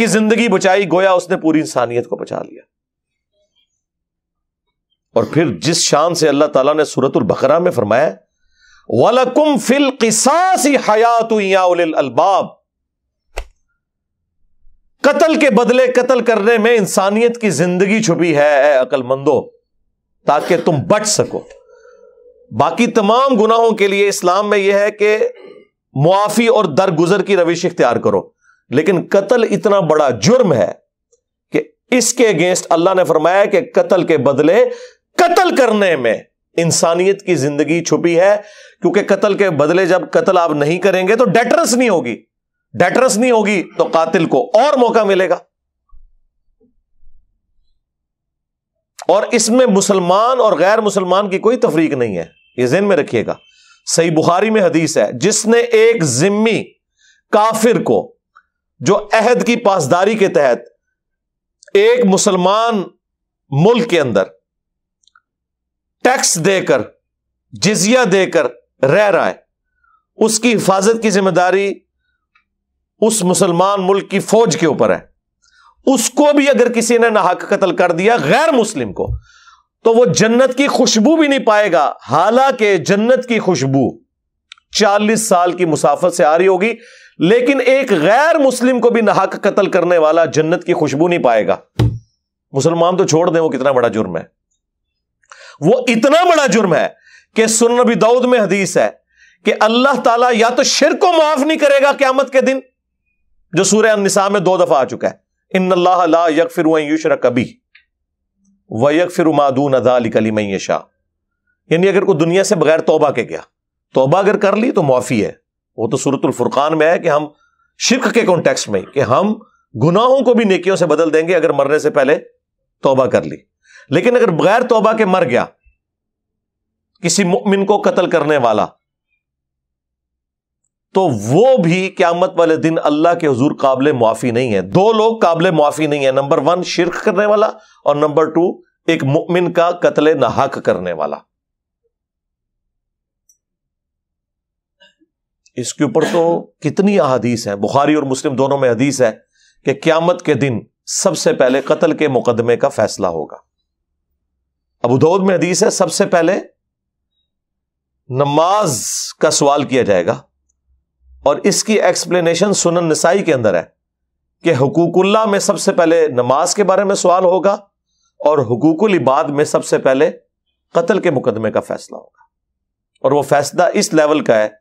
की जिंदगी बचाई गोया उसने पूरी इंसानियत को बचा लिया और फिर जिस शान से अल्लाह तला ने सूरत बकरा में फरमाया वलकुम फिल किसासी हयात अलबाब कत्ल के बदले कतल करने में इंसानियत की जिंदगी छुपी है अकलमंदो ताकि तुम बच सको बाकी तमाम गुनाहों के लिए इस्लाम में यह है कि मुआफी और दरगुजर की रविश इख्तियार करो लेकिन कत्ल इतना बड़ा जुर्म है कि इसके अगेंस्ट अल्लाह ने फरमाया कि कत्ल के बदले कत्ल करने में इंसानियत की जिंदगी छुपी है क्योंकि कत्ल के बदले जब कत्ल आप नहीं करेंगे तो डेटरस नहीं होगी डेटरस नहीं होगी तो कातिल को और मौका मिलेगा और इसमें मुसलमान और गैर मुसलमान की कोई तफरीक नहीं है यह जेन में रखिएगा सही बुखारी में हदीस है जिसने एक जिम्मी काफिर को जो अहद की पासदारी के तहत एक मुसलमान मुल्क के अंदर टैक्स देकर जिजिया देकर रह रहा है उसकी हिफाजत की जिम्मेदारी उस मुसलमान मुल्क की फौज के ऊपर है उसको भी अगर किसी ने नाहक कतल कर दिया गैर मुस्लिम को तो वो जन्नत की खुशबू भी नहीं पाएगा हालांकि जन्नत की खुशबू 40 साल की मुसाफत से आ रही होगी लेकिन एक गैर मुस्लिम को भी नहाक कत्ल करने वाला जन्नत की खुशबू नहीं पाएगा मुसलमान तो छोड़ दें वो कितना बड़ा जुर्म है वो इतना बड़ा जुर्म है कि सुन नबी दाऊद में हदीस है कि अल्लाह ताला या तो शिर को माफ नहीं करेगा क्यामत के दिन जो सूर्य निसा में दो दफा आ चुका है इन अल्लाह यक फिर युशर कभी व यक फिर मादून अदाली शाह यानी अगर कोई दुनिया से बगैर तोबा के गया तोबा अगर कर ली तो माफी है वो तो सूरतुल फुरकान में है कि हम शिरक के कॉन्टेक्स में कि हम गुनाहों को भी नेकियों से बदल देंगे अगर मरने से पहले तोबा कर ली लेकिन अगर बगैर तोबा के मर गया किसी मुमिन को कतल करने वाला तो वो भी क्यामत वाले दिन अल्लाह के हजूर काबिल मुआफ़ी नहीं है दो लोग काबिल मुआफ़ी नहीं है नंबर वन शिरक करने वाला और नंबर टू एक मुमिन का कत्ल नहाक करने वाला इसके ऊपर तो कितनी अदीस है बुखारी और मुस्लिम दोनों में हदीस है कि क्यामत के दिन सबसे पहले कतल के मुकदमे का फैसला होगा अबूदौद में हदीस है सबसे पहले नमाज का सवाल किया जाएगा और इसकी एक्सप्लेनेशन सुनन नसाई के अंदर है कि हुकूकुल्ला में सबसे पहले नमाज के बारे में सवाल होगा और हकूकुल इबाद में सबसे पहले कतल के मुकदमे का फैसला होगा और वह फैसला इस लेवल का है